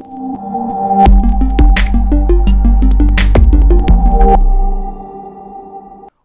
Música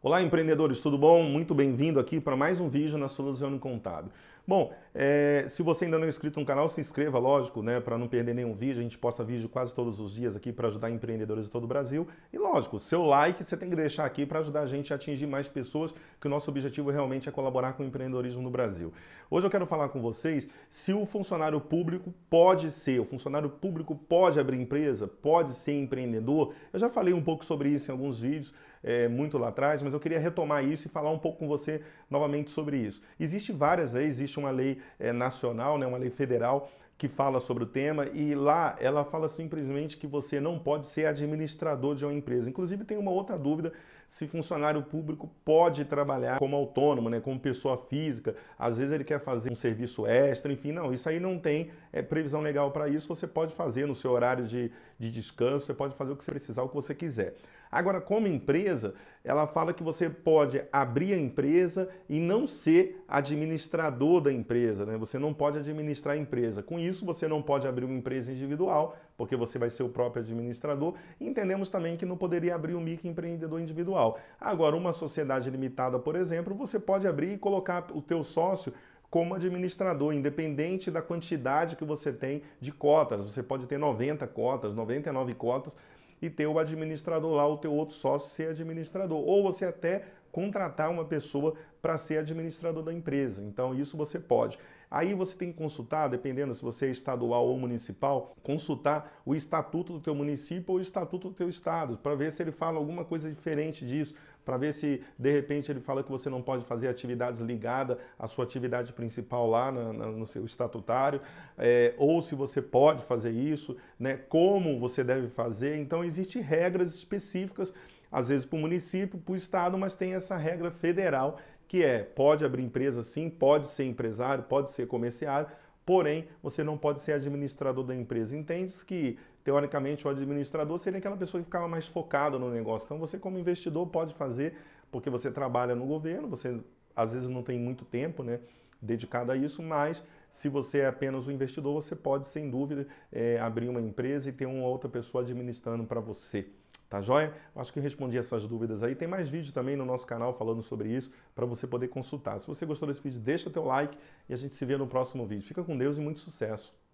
Olá, empreendedores, tudo bom? Muito bem-vindo aqui para mais um vídeo na Solução Contábil. Bom, é, se você ainda não é inscrito no canal, se inscreva, lógico, né, para não perder nenhum vídeo. A gente posta vídeo quase todos os dias aqui para ajudar empreendedores de todo o Brasil. E lógico, seu like você tem que deixar aqui para ajudar a gente a atingir mais pessoas, que o nosso objetivo realmente é colaborar com o empreendedorismo no Brasil. Hoje eu quero falar com vocês se o funcionário público pode ser, o funcionário público pode abrir empresa, pode ser empreendedor. Eu já falei um pouco sobre isso em alguns vídeos é, muito lá atrás, mas eu queria retomar isso e falar um pouco com você novamente sobre isso. Existe várias leis, existe uma lei é, nacional, né, uma lei federal que fala sobre o tema e lá ela fala simplesmente que você não pode ser administrador de uma empresa. Inclusive tem uma outra dúvida se funcionário público pode trabalhar como autônomo, né, como pessoa física. Às vezes ele quer fazer um serviço extra, enfim, não, isso aí não tem é, previsão legal para isso. Você pode fazer no seu horário de, de descanso, você pode fazer o que você precisar, o que você quiser. Agora, como empresa, ela fala que você pode abrir a empresa e não ser administrador da empresa, né? Você não pode administrar a empresa. Com isso você não pode abrir uma empresa individual, porque você vai ser o próprio administrador. Entendemos também que não poderia abrir um microempreendedor individual. Agora, uma sociedade limitada, por exemplo, você pode abrir e colocar o teu sócio como administrador, independente da quantidade que você tem de cotas. Você pode ter 90 cotas, 99 cotas e ter o administrador lá, o teu outro sócio ser administrador. Ou você até contratar uma pessoa para ser administrador da empresa. Então, isso você pode. Aí você tem que consultar, dependendo se você é estadual ou municipal, consultar o estatuto do teu município ou o estatuto do teu estado, para ver se ele fala alguma coisa diferente disso, para ver se de repente ele fala que você não pode fazer atividades ligadas à sua atividade principal lá no seu estatutário, é, ou se você pode fazer isso, né, como você deve fazer. Então, existem regras específicas às vezes para o município, para o estado, mas tem essa regra federal que é pode abrir empresa sim, pode ser empresário, pode ser comerciário, porém você não pode ser administrador da empresa. Entende que teoricamente o administrador seria aquela pessoa que ficava mais focada no negócio. Então você como investidor pode fazer porque você trabalha no governo, você às vezes não tem muito tempo, né, dedicado a isso, mas se você é apenas um investidor, você pode, sem dúvida, é, abrir uma empresa e ter uma outra pessoa administrando para você. Tá joia? Acho que eu respondi essas dúvidas aí. Tem mais vídeo também no nosso canal falando sobre isso para você poder consultar. Se você gostou desse vídeo, deixa teu like e a gente se vê no próximo vídeo. Fica com Deus e muito sucesso!